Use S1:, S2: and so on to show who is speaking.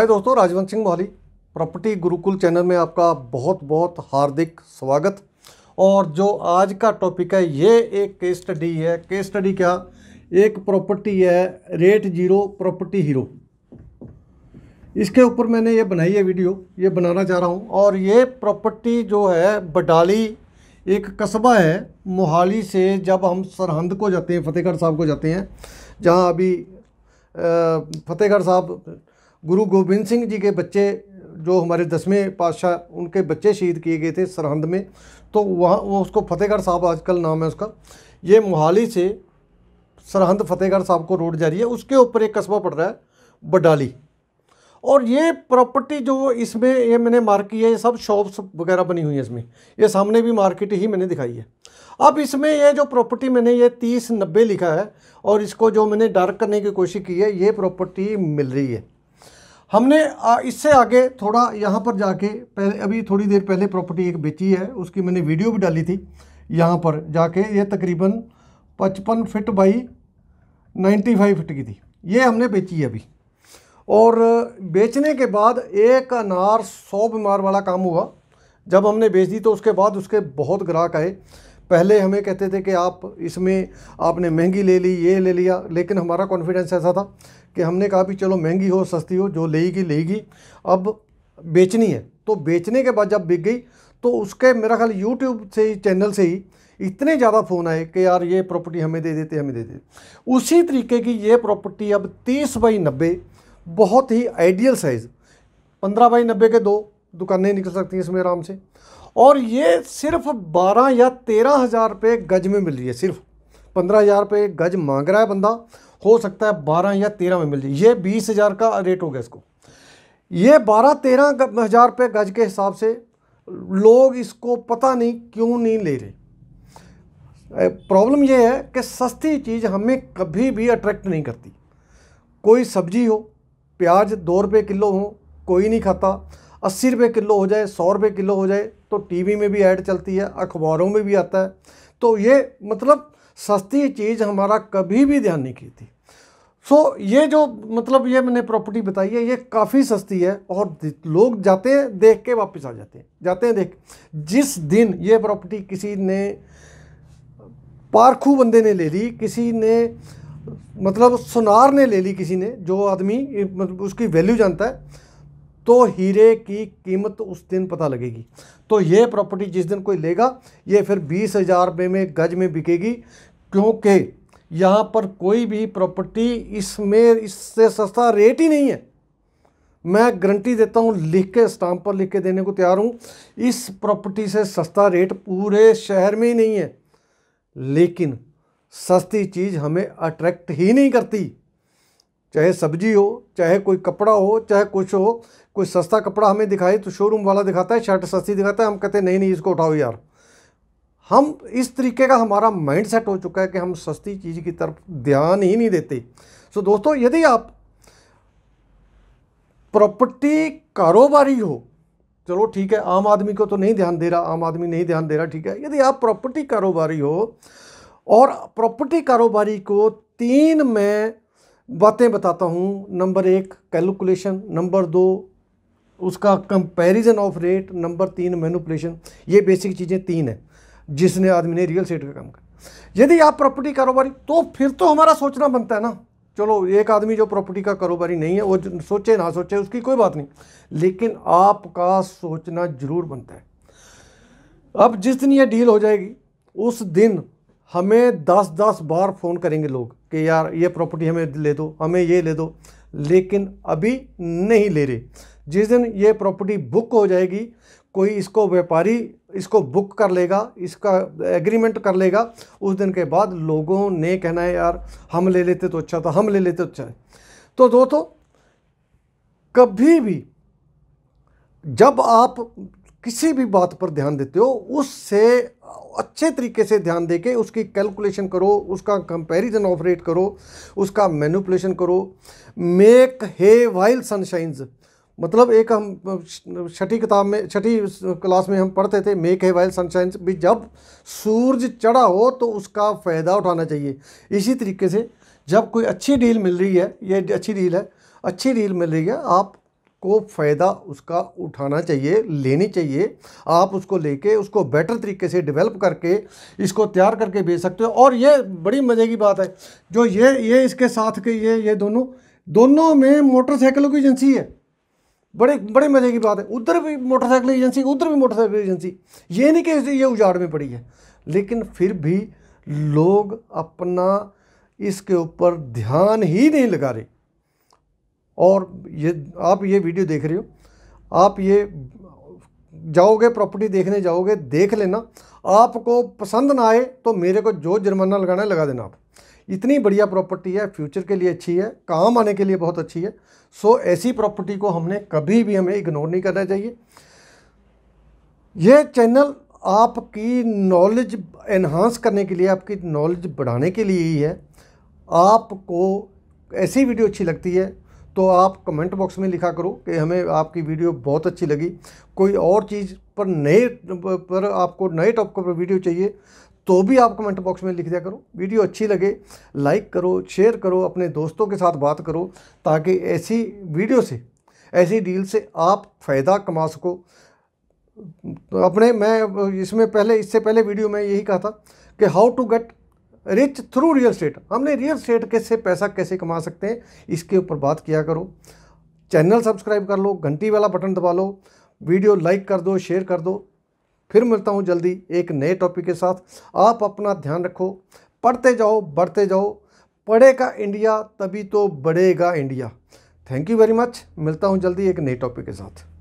S1: हाय दोस्तों Rajwant Singh Mohali property Gurukul channel में आपका बहुत बहुत हार्दिक स्वागत और जो आज का टॉपिक है ये एक केस स्टडी है केस स्टडी क्या एक प्रॉपर्टी है रेट जीरो प्रॉपर्टी हीरो इसके ऊपर मैंने ये बनाई है वीडियो ये बनाना चाह रहा हूँ और ये प्रॉपर्टी जो है बडाली एक कस्बा है मोहाली से जब हम सरहंद को जाते हैं फतेहगढ़ साहब को जाते हैं जहाँ अभी फतेहगढ़ साहब गुरु गोबिंद सिंह जी के बच्चे जो हमारे दसवें पातशाह उनके बच्चे शहीद किए गए थे सरहंद में तो वहाँ वो उसको फतेहगढ़ साहब आजकल नाम है उसका ये मोहाली से सरहंद फतेहगढ़ साहब को रोड जा रही है उसके ऊपर एक कस्बा पड़ रहा है बडाली और ये प्रॉपर्टी जो इसमें ये मैंने मार्क की है ये सब शॉप्स वगैरह बनी हुई है इसमें ये सामने भी मार्केट ही मैंने दिखाई है अब इसमें ये जो प्रॉपर्टी मैंने ये तीस नब्बे लिखा है और इसको जो मैंने डार्क करने की कोशिश की है ये प्रॉपर्टी मिल रही है हमने इससे आगे थोड़ा यहाँ पर जाके पहले अभी थोड़ी देर पहले प्रॉपर्टी एक बेची है उसकी मैंने वीडियो भी डाली थी यहाँ पर जाके ये तकरीबन पचपन फिट बाई 95 फिट की थी ये हमने बेची है अभी और बेचने के बाद एक अनार सौ बीमार वाला काम हुआ जब हमने बेच दी तो उसके बाद उसके बहुत ग्राहक आए पहले हमें कहते थे कि आप इसमें आपने महंगी ले ली ये ले लिया लेकिन हमारा कॉन्फिडेंस ऐसा था कि हमने कहा भी चलो महंगी हो सस्ती हो जो लेगी लेगी अब बेचनी है तो बेचने के बाद जब बिक गई तो उसके मेरा ख्याल यूट्यूब से ही चैनल से ही इतने ज़्यादा फ़ोन आए कि यार ये प्रॉपर्टी हमें दे देते हमें दे देते उसी तरीके की ये प्रॉपर्टी अब तीस बाई नब्बे बहुत ही आइडियल साइज़ पंद्रह बाई नब्बे के दो दुकानें निकल सकती हैं इसमें आराम से और ये सिर्फ बारह या तेरह हज़ार रुपये गज में मिल रही है सिर्फ पंद्रह हज़ार रुपये गज मांग रहा है बंदा हो सकता है बारह या तेरह में मिल जाए ये बीस हज़ार का रेट हो गया इसको ये बारह तेरह हज़ार रुपये गज के हिसाब से लोग इसको पता नहीं क्यों नहीं ले रहे प्रॉब्लम ये है कि सस्ती चीज़ हमें कभी भी अट्रैक्ट नहीं करती कोई सब्जी हो प्याज दो रुपये किलो हो कोई नहीं खाता अस्सी रुपये किलो हो जाए सौ रुपये किलो हो जाए तो टीवी में भी ऐड चलती है अखबारों में भी आता है तो ये मतलब सस्ती चीज़ हमारा कभी भी ध्यान नहीं की थी सो so, ये जो मतलब ये मैंने प्रॉपर्टी बताई है ये काफ़ी सस्ती है और लोग जाते हैं देख के वापस आ जाते हैं जाते हैं देख जिस दिन ये प्रॉपर्टी किसी ने पारखू बंदे ने ले ली किसी ने मतलब सुनार ने ले ली किसी ने जो आदमी मतलब उसकी वैल्यू जानता है तो हीरे की कीमत उस दिन पता लगेगी तो ये प्रॉपर्टी जिस दिन कोई लेगा ये फिर बीस हज़ार रुपये में गज में बिकेगी क्योंकि यहाँ पर कोई भी प्रॉपर्टी इसमें इससे सस्ता रेट ही नहीं है मैं गारंटी देता हूँ लिख के स्टाम्प पर लिख के देने को तैयार हूँ इस प्रॉपर्टी से सस्ता रेट पूरे शहर में ही नहीं है लेकिन सस्ती चीज़ हमें अट्रैक्ट ही नहीं करती चाहे सब्जी हो चाहे कोई कपड़ा हो चाहे कुछ हो कोई सस्ता कपड़ा हमें दिखाए तो शोरूम वाला दिखाता है शर्ट सस्ती दिखाता है हम कहते हैं नहीं नहीं इसको उठाओ यार हम इस तरीके का हमारा माइंड सेट हो चुका है कि हम सस्ती चीज़ की तरफ ध्यान ही नहीं देते सो दोस्तों यदि आप प्रॉपर्टी कारोबारी हो चलो ठीक है आम आदमी को तो नहीं ध्यान दे रहा आम आदमी नहीं ध्यान दे रहा ठीक है यदि आप प्रॉपर्टी कारोबारी हो और प्रॉपर्टी कारोबारी को तीन में बातें बताता हूँ नंबर एक कैलकुलेशन नंबर दो उसका कंपैरिजन ऑफ रेट नंबर तीन मैनुपलेशन ये बेसिक चीज़ें तीन हैं जिसने आदमी ने रियल स्टेट का काम कर यदि आप प्रॉपर्टी कारोबारी तो फिर तो हमारा सोचना बनता है ना चलो एक आदमी जो प्रॉपर्टी का कारोबारी नहीं है वो सोचे ना सोचे उसकी कोई बात नहीं लेकिन आपका सोचना जरूर बनता है अब जिस दिन ये डील हो जाएगी उस दिन हमें दस दस बार फ़ोन करेंगे लोग कि यार ये प्रॉपर्टी हमें ले दो हमें ये ले दो लेकिन अभी नहीं ले रहे जिस दिन ये प्रॉपर्टी बुक हो जाएगी कोई इसको व्यापारी इसको बुक कर लेगा इसका एग्रीमेंट कर लेगा उस दिन के बाद लोगों ने कहना है यार हम ले लेते तो अच्छा था हम ले लेते तो अच्छा है तो दोस्तों कभी भी जब आप किसी भी बात पर ध्यान देते हो उससे अच्छे तरीके से ध्यान दे के उसकी कैलकुलेशन करो उसका कंपैरिजन ऑपरेट करो उसका मैनुपलेशन करो मेक हे वाइल सनशाइंस मतलब एक हम छठी किताब में छठी क्लास में हम पढ़ते थे मेक है वाइल सनशाइंस भी जब सूरज चढ़ा हो तो उसका फ़ायदा उठाना चाहिए इसी तरीके से जब कोई अच्छी डील मिल रही है ये अच्छी डील है अच्छी डील मिल रही है आप को फ़ायदा उसका उठाना चाहिए लेनी चाहिए आप उसको लेके उसको बेटर तरीके से डेवलप करके इसको तैयार करके बेच सकते हो और ये बड़ी मज़े की बात है जो ये ये इसके साथ के ये ये दोनों दोनों में मोटरसाइकिलों की एजेंसी है बड़े बड़े मज़े की बात है उधर भी मोटरसाइकिल एजेंसी उधर भी मोटरसाइकिल एजेंसी ये नहीं कि ये उजाड़ में पड़ी है लेकिन फिर भी लोग अपना इसके ऊपर ध्यान ही नहीं लगा रहे और ये आप ये वीडियो देख रहे हो आप ये जाओगे प्रॉपर्टी देखने जाओगे देख लेना आपको पसंद ना आए तो मेरे को जो जुर्माना लगाना है लगा देना आप इतनी बढ़िया प्रॉपर्टी है फ्यूचर के लिए अच्छी है काम आने के लिए बहुत अच्छी है सो ऐसी प्रॉपर्टी को हमने कभी भी हमें इग्नोर नहीं करना चाहिए यह चैनल आपकी नॉलेज एनहांस करने के लिए आपकी नॉलेज बढ़ाने के लिए ही है आपको ऐसी वीडियो अच्छी लगती है तो आप कमेंट बॉक्स में लिखा करो कि हमें आपकी वीडियो बहुत अच्छी लगी कोई और चीज़ पर नए पर आपको नए टॉपिक पर वीडियो चाहिए तो भी आप कमेंट बॉक्स में लिख दिया करो वीडियो अच्छी लगे लाइक करो शेयर करो अपने दोस्तों के साथ बात करो ताकि ऐसी वीडियो से ऐसी डील से आप फ़ायदा कमा सको तो अपने मैं इसमें पहले इससे पहले वीडियो में यही कहा था कि how to get rich through real estate हमने रियल स्टेट कैसे पैसा कैसे कमा सकते हैं इसके ऊपर बात किया करो चैनल सब्सक्राइब कर लो घंटी वाला बटन दबा लो वीडियो लाइक कर दो शेयर कर दो फिर मिलता हूँ जल्दी एक नए टॉपिक के साथ आप अपना ध्यान रखो पढ़ते जाओ बढ़ते जाओ पढ़ेगा इंडिया तभी तो बढ़ेगा India thank you very much मिलता हूँ जल्दी एक नए टॉपिक के साथ